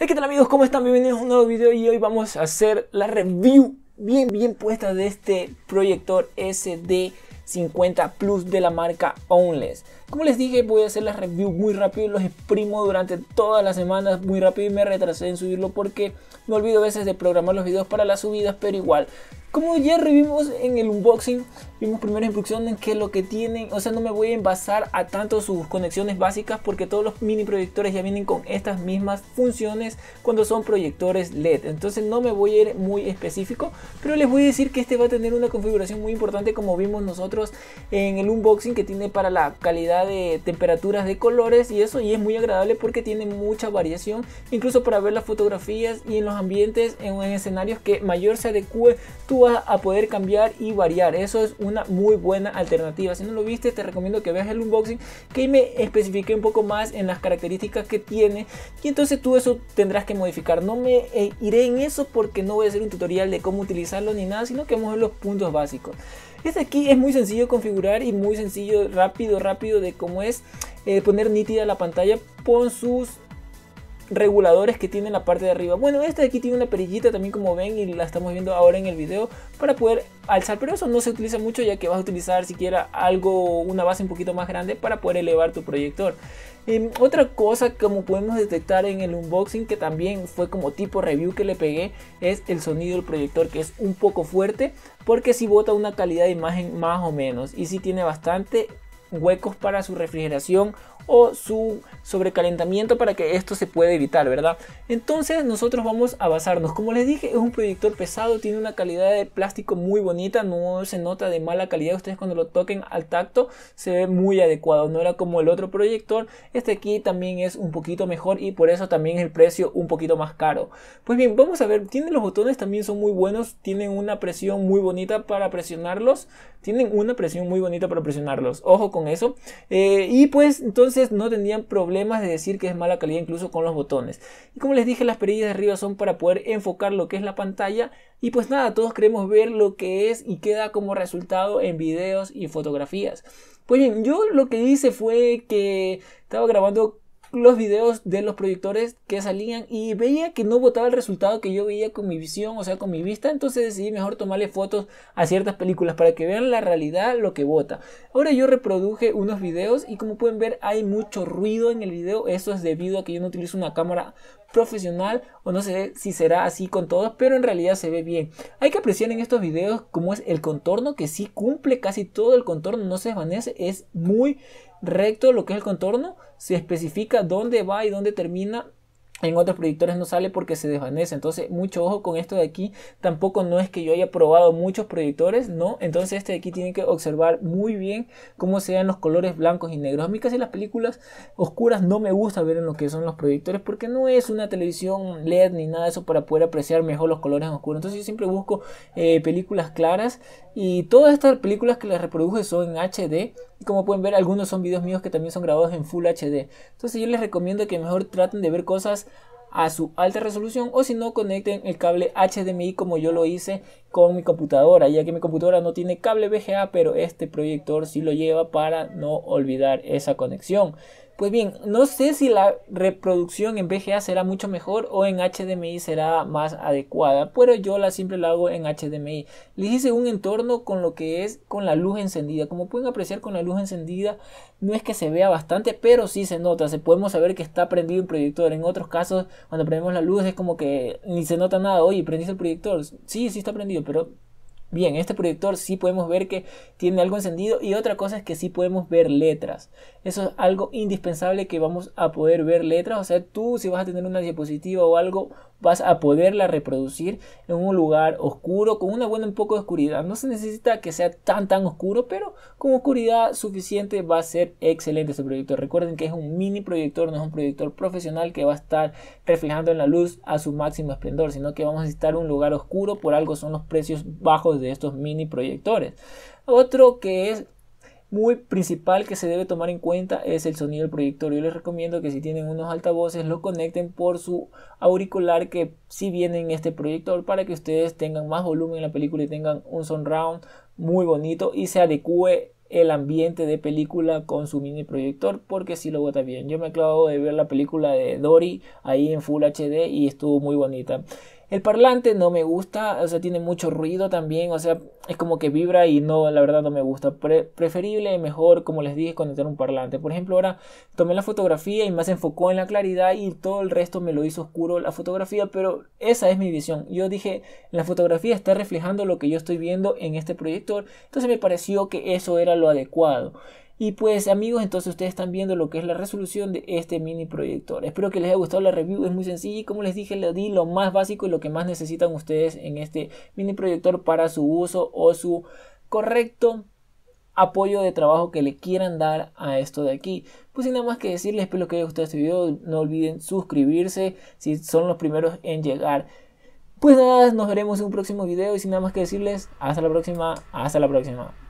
Hey, ¿qué tal amigos? ¿Cómo están? Bienvenidos a un nuevo video y hoy vamos a hacer la review bien bien puesta de este proyector SD50 Plus de la marca Onless. Como les dije, voy a hacer la review muy rápido, y los exprimo durante todas las semanas muy rápido y me retrasé en subirlo porque me olvido a veces de programar los videos para las subidas, pero igual como ya vimos en el unboxing, vimos primero en que lo que tienen, o sea, no me voy a envasar a tanto sus conexiones básicas porque todos los mini proyectores ya vienen con estas mismas funciones cuando son proyectores LED. Entonces no me voy a ir muy específico, pero les voy a decir que este va a tener una configuración muy importante como vimos nosotros en el unboxing que tiene para la calidad de temperaturas de colores y eso y es muy agradable porque tiene mucha variación, incluso para ver las fotografías y en los ambientes en, en escenarios que mayor se adecue tu vas a poder cambiar y variar. Eso es una muy buena alternativa. Si no lo viste, te recomiendo que veas el unboxing que me especifique un poco más en las características que tiene. Y entonces tú eso tendrás que modificar. No me eh, iré en eso porque no voy a hacer un tutorial de cómo utilizarlo ni nada, sino que vamos a los puntos básicos. Este aquí es muy sencillo configurar y muy sencillo, rápido, rápido de cómo es eh, poner nítida la pantalla pon sus reguladores que tiene la parte de arriba. Bueno, este de aquí tiene una perillita también como ven y la estamos viendo ahora en el video para poder alzar, pero eso no se utiliza mucho ya que vas a utilizar siquiera algo, una base un poquito más grande para poder elevar tu proyector. otra cosa como podemos detectar en el unboxing que también fue como tipo review que le pegué es el sonido del proyector que es un poco fuerte porque si bota una calidad de imagen más o menos y si tiene bastante huecos para su refrigeración o su sobrecalentamiento para que esto se pueda evitar, ¿verdad? Entonces nosotros vamos a basarnos. Como les dije, es un proyector pesado, tiene una calidad de plástico muy bonita, no se nota de mala calidad. Ustedes cuando lo toquen al tacto se ve muy adecuado, no era como el otro proyector. Este aquí también es un poquito mejor y por eso también el precio un poquito más caro. Pues bien, vamos a ver, tienen los botones también son muy buenos, tienen una presión muy bonita para presionarlos, tienen una presión muy bonita para presionarlos. Ojo con eso. Eh, y pues entonces no tendrían problemas de decir que es mala calidad incluso con los botones. Y como les dije, las perillas de arriba son para poder enfocar lo que es la pantalla. Y pues nada, todos queremos ver lo que es y queda como resultado en videos y fotografías. Pues bien, yo lo que hice fue que estaba grabando los videos de los proyectores que salían y veía que no votaba el resultado que yo veía con mi visión, o sea, con mi vista, entonces decidí mejor tomarle fotos a ciertas películas para que vean la realidad, lo que vota. Ahora yo reproduje unos videos y como pueden ver hay mucho ruido en el video, eso es debido a que yo no utilizo una cámara profesional o no sé si será así con todos, pero en realidad se ve bien. Hay que apreciar en estos videos cómo es el contorno, que sí cumple casi todo el contorno, no se desvanece, es muy recto lo que es el contorno, se especifica dónde va y dónde termina en otros proyectores no sale porque se desvanece. Entonces, mucho ojo con esto de aquí. Tampoco no es que yo haya probado muchos proyectores, ¿no? Entonces, este de aquí tiene que observar muy bien cómo sean los colores blancos y negros. A mí casi las películas oscuras no me gusta ver en lo que son los proyectores porque no es una televisión LED ni nada de eso para poder apreciar mejor los colores oscuros. Entonces, yo siempre busco eh, películas claras y todas estas películas que las reproduje son en HD. Y como pueden ver, algunos son videos míos que también son grabados en Full HD. Entonces yo les recomiendo que mejor traten de ver cosas a su alta resolución o si no conecten el cable HDMI como yo lo hice con mi computadora ya que mi computadora no tiene cable VGA pero este proyector sí lo lleva para no olvidar esa conexión pues bien, no sé si la reproducción en VGA será mucho mejor o en HDMI será más adecuada, pero yo la siempre la hago en HDMI. Les hice un entorno con lo que es con la luz encendida. Como pueden apreciar con la luz encendida, no es que se vea bastante, pero sí se nota. Se podemos saber que está prendido el proyector. En otros casos, cuando prendemos la luz es como que ni se nota nada. Oye, prendiste el proyector. Sí, sí está prendido, pero Bien, este proyector sí podemos ver que tiene algo encendido y otra cosa es que sí podemos ver letras. Eso es algo indispensable que vamos a poder ver letras. O sea, tú si vas a tener una diapositiva o algo vas a poderla reproducir en un lugar oscuro, con una buena un poco de oscuridad. No se necesita que sea tan tan oscuro, pero con oscuridad suficiente va a ser excelente este proyector. Recuerden que es un mini proyector, no es un proyector profesional que va a estar reflejando en la luz a su máximo esplendor, sino que vamos a necesitar un lugar oscuro, por algo son los precios bajos de estos mini proyectores. Otro que es muy principal que se debe tomar en cuenta es el sonido del proyector. Yo les recomiendo que si tienen unos altavoces lo conecten por su auricular que si viene en este proyector para que ustedes tengan más volumen en la película y tengan un sonround muy bonito y se adecue el ambiente de película con su mini proyector porque si lo vota bien. Yo me acabo de ver la película de Dory ahí en Full HD y estuvo muy bonita. El parlante no me gusta, o sea, tiene mucho ruido también, o sea, es como que vibra y no, la verdad no me gusta. preferible, mejor, como les dije, conectar un parlante. Por ejemplo, ahora tomé la fotografía y más enfocó en la claridad y todo el resto me lo hizo oscuro la fotografía, pero esa es mi visión. Yo dije, la fotografía está reflejando lo que yo estoy viendo en este proyector, entonces me pareció que eso era lo adecuado. Y pues amigos, entonces ustedes están viendo lo que es la resolución de este mini proyector. Espero que les haya gustado la review, es muy sencilla y como les dije, le di lo más básico y lo que más necesitan ustedes en este mini proyector para su uso o su correcto apoyo de trabajo que le quieran dar a esto de aquí. Pues sin nada más que decirles, espero que les haya gustado este video, no olviden suscribirse si son los primeros en llegar. Pues nada, nos veremos en un próximo video y sin nada más que decirles, hasta la próxima, hasta la próxima.